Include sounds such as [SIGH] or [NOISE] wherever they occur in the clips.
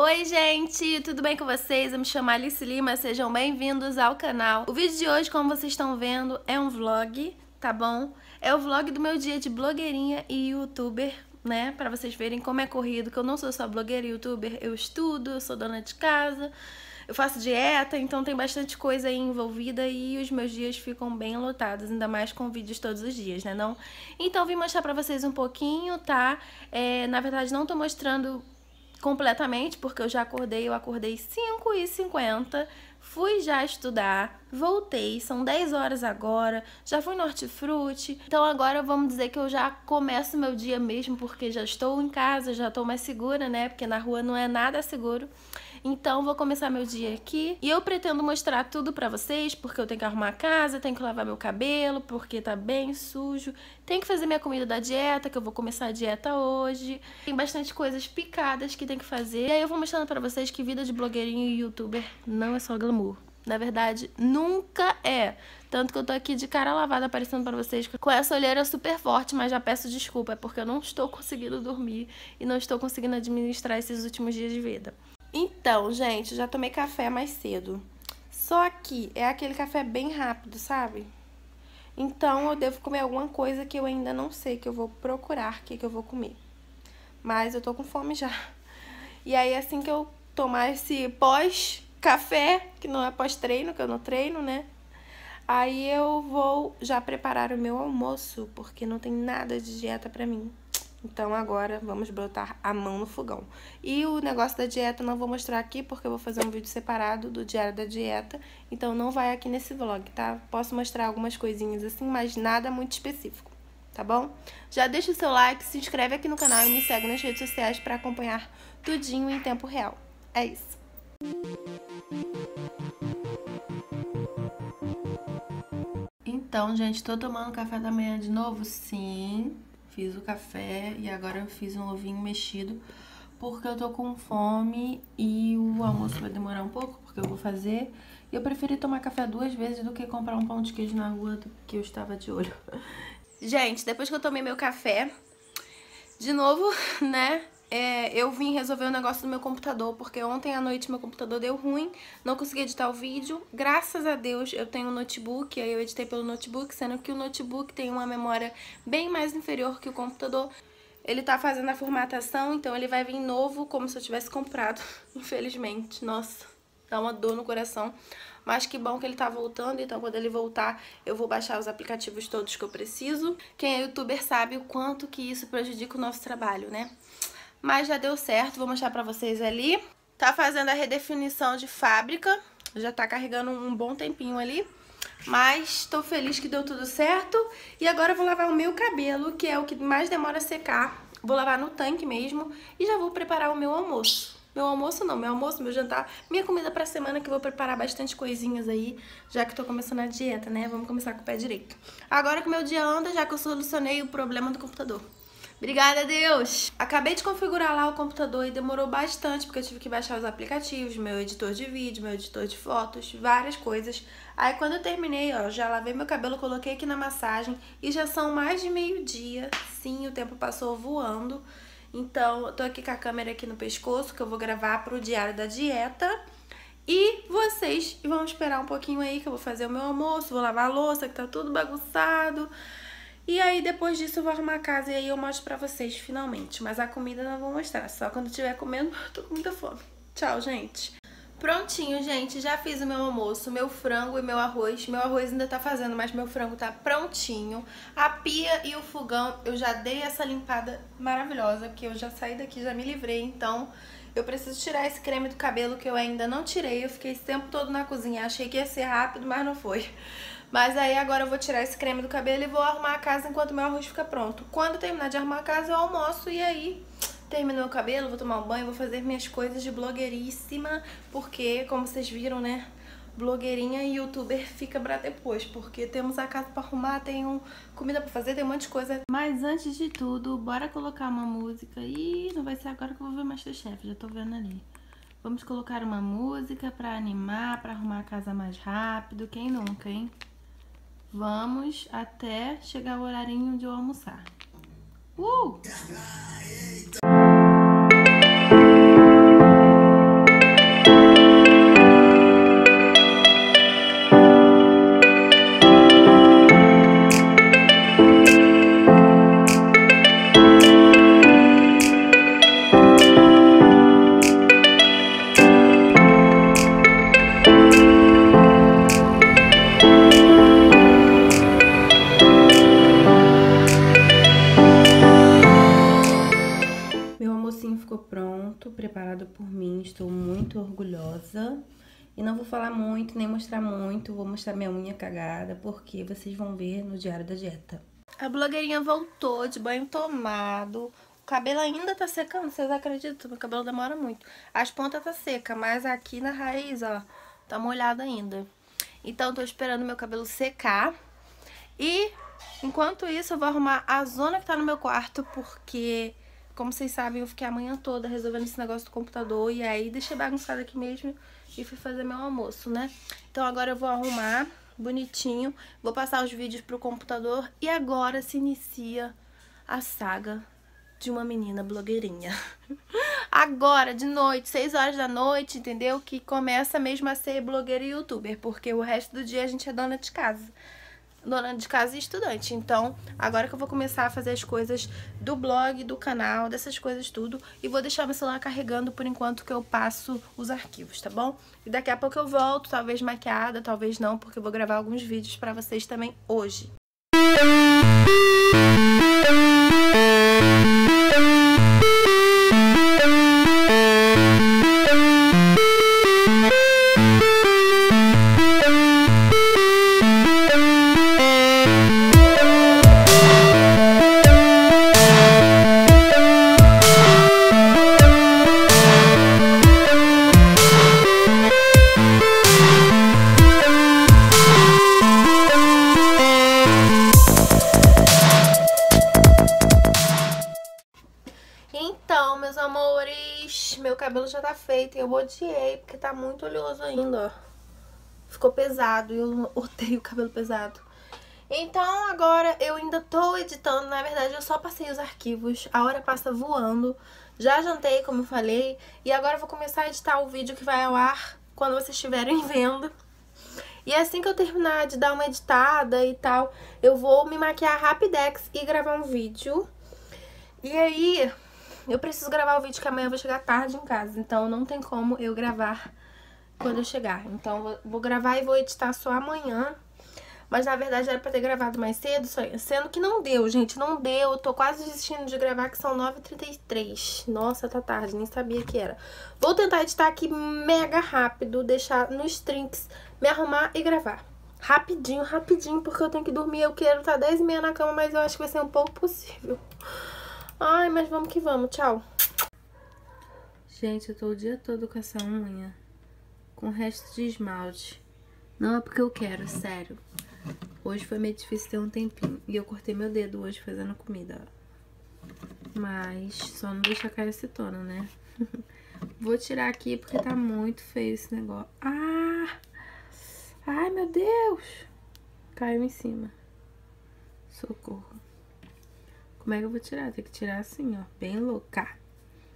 Oi, gente! Tudo bem com vocês? Eu me chamo Alice Lima, sejam bem-vindos ao canal. O vídeo de hoje, como vocês estão vendo, é um vlog, tá bom? É o vlog do meu dia de blogueirinha e youtuber, né? Pra vocês verem como é corrido, que eu não sou só blogueira e youtuber, eu estudo, eu sou dona de casa, eu faço dieta, então tem bastante coisa aí envolvida e os meus dias ficam bem lotados, ainda mais com vídeos todos os dias, né não? Então vim mostrar pra vocês um pouquinho, tá? É, na verdade, não tô mostrando completamente, porque eu já acordei, eu acordei 5 e 50 fui já estudar, voltei, são 10 horas agora, já fui no hortifruti, então agora vamos dizer que eu já começo meu dia mesmo, porque já estou em casa, já estou mais segura, né, porque na rua não é nada seguro. Então vou começar meu dia aqui e eu pretendo mostrar tudo pra vocês, porque eu tenho que arrumar a casa, tenho que lavar meu cabelo, porque tá bem sujo, tenho que fazer minha comida da dieta, que eu vou começar a dieta hoje. Tem bastante coisas picadas que tem que fazer. E aí eu vou mostrando pra vocês que vida de blogueirinho e youtuber não é só glamour. Na verdade, nunca é. Tanto que eu tô aqui de cara lavada aparecendo para vocês com essa olheira super forte, mas já peço desculpa, é porque eu não estou conseguindo dormir e não estou conseguindo administrar esses últimos dias de vida. Então, gente, já tomei café mais cedo. Só que é aquele café bem rápido, sabe? Então eu devo comer alguma coisa que eu ainda não sei, que eu vou procurar o que, que eu vou comer. Mas eu tô com fome já. E aí, assim que eu tomar esse pós-café, que não é pós-treino, que eu não treino, né? Aí eu vou já preparar o meu almoço, porque não tem nada de dieta pra mim. Então agora vamos botar a mão no fogão. E o negócio da dieta não vou mostrar aqui porque eu vou fazer um vídeo separado do diário da dieta, então não vai aqui nesse vlog, tá? Posso mostrar algumas coisinhas assim, mas nada muito específico, tá bom? Já deixa o seu like, se inscreve aqui no canal e me segue nas redes sociais para acompanhar tudinho em tempo real. É isso. Então, gente, tô tomando café da manhã de novo, sim, fiz o café e agora eu fiz um ovinho mexido porque eu tô com fome e o almoço vai demorar um pouco, porque eu vou fazer. E eu preferi tomar café duas vezes do que comprar um pão de queijo na rua que eu estava de olho. [LAUGHS] Gente, depois que eu tomei meu café, de novo, né, é, eu vim resolver o um negócio do meu computador, porque ontem à noite meu computador deu ruim, não consegui editar o vídeo. Graças a Deus eu tenho um notebook, aí eu editei pelo notebook, sendo que o notebook tem uma memória bem mais inferior que o computador. Ele tá fazendo a formatação, então ele vai vir novo, como se eu tivesse comprado, [LAUGHS] infelizmente. Nossa, dá uma dor no coração. Mas que bom que ele tá voltando, então quando ele voltar eu vou baixar os aplicativos todos que eu preciso. Quem é youtuber sabe o quanto que isso prejudica o nosso trabalho, né? mas já deu certo, vou mostrar pra vocês ali. Tá fazendo a redefinição de fábrica, já tá carregando um bom tempinho ali. Mas tô feliz que deu tudo certo. E agora eu vou lavar o meu cabelo, que é o que mais demora a secar. Vou lavar no tanque mesmo e já vou preparar o meu almoço. Meu almoço não, meu almoço, meu jantar, minha comida pra semana que eu vou preparar bastante coisinhas aí, já que tô começando a dieta, né? Vamos começar com o pé direito. Agora que meu dia anda, já que eu solucionei o problema do computador. Obrigada, Deus! Acabei de configurar lá o computador e demorou bastante, porque eu tive que baixar os aplicativos, meu editor de vídeo, meu editor de fotos, várias coisas. Aí quando eu terminei, ó, já lavei meu cabelo, coloquei aqui na massagem e já são mais de meio-dia. Sim, o tempo passou voando. Então, eu tô aqui com a câmera aqui no pescoço, que eu vou gravar pro diário da dieta. E vocês vão esperar um pouquinho aí, que eu vou fazer o meu almoço, vou lavar a louça, que tá tudo bagunçado. E aí depois disso eu vou arrumar a casa e aí eu mostro pra vocês finalmente. Mas a comida não vou mostrar, só quando estiver comendo, [LAUGHS] tô com muita fome. Tchau, gente. Prontinho, gente, já fiz o meu almoço, meu frango e meu arroz. Meu arroz ainda tá fazendo, mas meu frango tá prontinho. A pia e o fogão, eu já dei essa limpada maravilhosa, porque eu já saí daqui, já me livrei, então... Eu preciso tirar esse creme do cabelo que eu ainda não tirei. Eu fiquei esse tempo todo na cozinha. Achei que ia ser rápido, mas não foi. Mas aí agora eu vou tirar esse creme do cabelo e vou arrumar a casa enquanto meu arroz fica pronto. Quando terminar de arrumar a casa, eu almoço e aí termino meu cabelo, vou tomar um banho, vou fazer minhas coisas de blogueiríssima, porque, como vocês viram, né, blogueirinha e youtuber fica pra depois, porque temos a casa pra arrumar, tem um, comida pra fazer, tem um monte de coisa. Mas antes de tudo, bora colocar uma música. e não vai ser agora que eu vou ver Masterchef, já tô vendo ali. Vamos colocar uma música pra animar, pra arrumar a casa mais rápido, quem nunca, hein? Vamos até chegar o horarinho de eu almoçar. Uh! Ah, preparado por mim, estou muito orgulhosa. E não vou falar muito, nem mostrar muito, vou mostrar minha unha cagada, porque vocês vão ver no diário da dieta. A blogueirinha voltou de banho tomado, o cabelo ainda tá secando, vocês acreditam? Meu cabelo demora muito. As pontas tá seca, mas aqui na raiz, ó, tá molhado ainda. Então tô esperando meu cabelo secar e enquanto isso eu vou arrumar a zona que tá no meu quarto, porque como vocês sabem, eu fiquei a manhã toda resolvendo esse negócio do computador. E aí deixei bagunçado aqui mesmo e fui fazer meu almoço, né? Então agora eu vou arrumar bonitinho. Vou passar os vídeos pro computador. E agora se inicia a saga de uma menina blogueirinha. [LAUGHS] Agora, de noite, 6 horas da noite, entendeu? Que começa mesmo a ser blogueira e youtuber, porque o resto do dia a gente é dona de casa dona de casa e estudante. Então, agora que eu vou começar a fazer as coisas do blog, do canal, dessas coisas tudo, e vou deixar meu celular carregando por enquanto que eu passo os arquivos, tá bom? E daqui a pouco eu volto, talvez maquiada, talvez não, porque eu vou gravar alguns vídeos pra vocês também hoje. Música Então, meus amores, meu cabelo já tá feito e eu odiei, porque tá muito oleoso ainda, ó. Ficou pesado e eu odeio cabelo pesado. Então agora eu ainda tô editando, na verdade eu só passei os arquivos, a hora passa voando. Já jantei, como eu falei, e agora eu vou começar a editar o vídeo que vai ao ar quando vocês estiverem [LAUGHS] vendo. E assim que eu terminar de dar uma editada e tal, eu vou me maquiar rapidex e gravar um vídeo. E aí, eu preciso gravar o vídeo que amanhã eu vou chegar tarde em casa, então não tem como eu gravar quando eu chegar. Então vou, vou gravar e vou editar só amanhã. Mas na verdade era pra ter gravado mais cedo, sendo que não deu, gente, não deu. Eu tô quase desistindo de gravar, que são 9h33. Nossa, tá tarde, nem sabia que era. Vou tentar editar aqui mega rápido, deixar nos trinks, me arrumar e gravar. Rapidinho, rapidinho, porque eu tenho que dormir. Eu quero tá estar 10h30 na cama, mas eu acho que vai ser um pouco possível. Ai, mas vamos que vamos. Tchau. Gente, eu tô o dia todo com essa unha. Com resto de esmalte. Não é porque eu quero, sério. Hoje foi meio difícil ter um tempinho. E eu cortei meu dedo hoje fazendo comida, ó. Mas só não deixa cair acetona, né? [LAUGHS] Vou tirar aqui porque tá muito feio esse negócio. Ah! Ai, meu Deus! Caiu em cima. Socorro. Como é que eu vou tirar? Tem que tirar assim, ó, bem louca.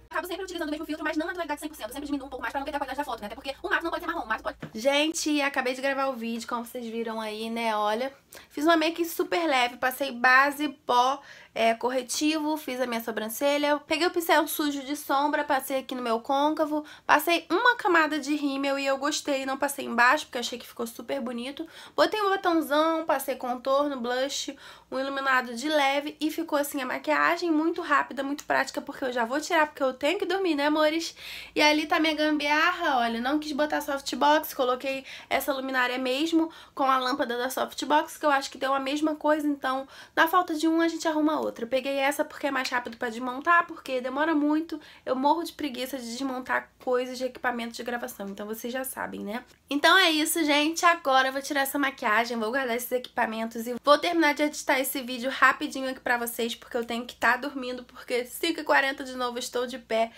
acabo sempre utilizando o mesmo filtro, mas não na tonalidade 100%. Eu sempre diminuo um pouco mais pra não perder a qualidade da foto, né? Até porque o mato não pode ser marrom, o mato pode... Gente, acabei de gravar o vídeo, como vocês viram aí, né? Olha, fiz uma make super leve, passei base, pó é, corretivo, fiz a minha sobrancelha, peguei o pincel sujo de sombra, passei aqui no meu côncavo, passei uma camada de rímel e eu gostei, não passei embaixo porque achei que ficou super bonito. Botei um botãozão, passei contorno, blush, um iluminado de leve e ficou assim a maquiagem muito rápida, muito prática, porque eu já vou tirar porque eu tenho que dormir, né amores? E ali tá minha gambiarra, olha, não quis botar softbox, coloquei essa luminária mesmo com a lâmpada da softbox, que eu acho que deu a mesma coisa, então na falta de um a gente arruma outro outra. Eu peguei essa porque é mais rápido pra desmontar, porque demora muito. Eu morro de preguiça de desmontar coisas de equipamento de gravação, então vocês já sabem, né? Então é isso, gente. Agora eu vou tirar essa maquiagem, vou guardar esses equipamentos e vou terminar de editar esse vídeo rapidinho aqui pra vocês, porque eu tenho que estar tá dormindo, porque 5h40 de novo estou de pé.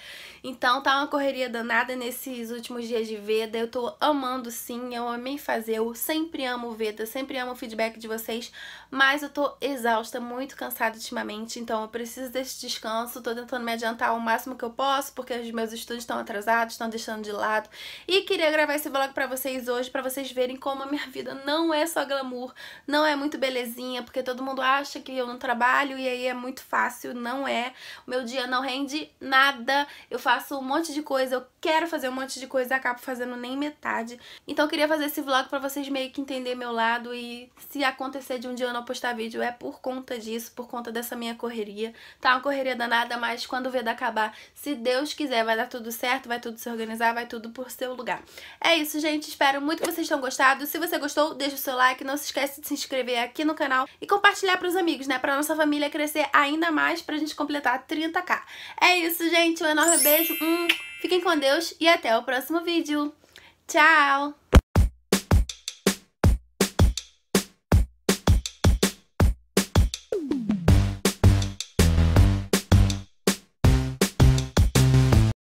Então tá uma correria danada nesses últimos dias de Veda. Eu tô amando sim, eu amei fazer, eu sempre amo Veda, sempre amo o feedback de vocês, mas eu tô exausta, muito cansada de ultimamente, então eu preciso desse descanso, tô tentando me adiantar o máximo que eu posso, porque os meus estudos estão atrasados, estão deixando de lado. E queria gravar esse vlog pra vocês hoje, pra vocês verem como a minha vida não é só glamour, não é muito belezinha, porque todo mundo acha que eu não trabalho e aí é muito fácil, não é. O meu dia não rende nada, eu faço um monte de coisa, eu quero fazer um monte de coisa, acabo fazendo nem metade. Então eu queria fazer esse vlog pra vocês meio que entender meu lado e se acontecer de um dia eu não postar vídeo é por conta disso, por conta dessa nessa minha correria. Tá uma correria danada, mas quando o veda acabar, se Deus quiser, vai dar tudo certo, vai tudo se organizar, vai tudo por seu lugar. É isso, gente. Espero muito que vocês tenham gostado. Se você gostou, deixa o seu like. Não se esquece de se inscrever aqui no canal e compartilhar pros amigos, né? Pra nossa família crescer ainda mais, pra gente completar 30k. É isso, gente. Um enorme beijo. Hum, fiquem com Deus e até o próximo vídeo. Tchau!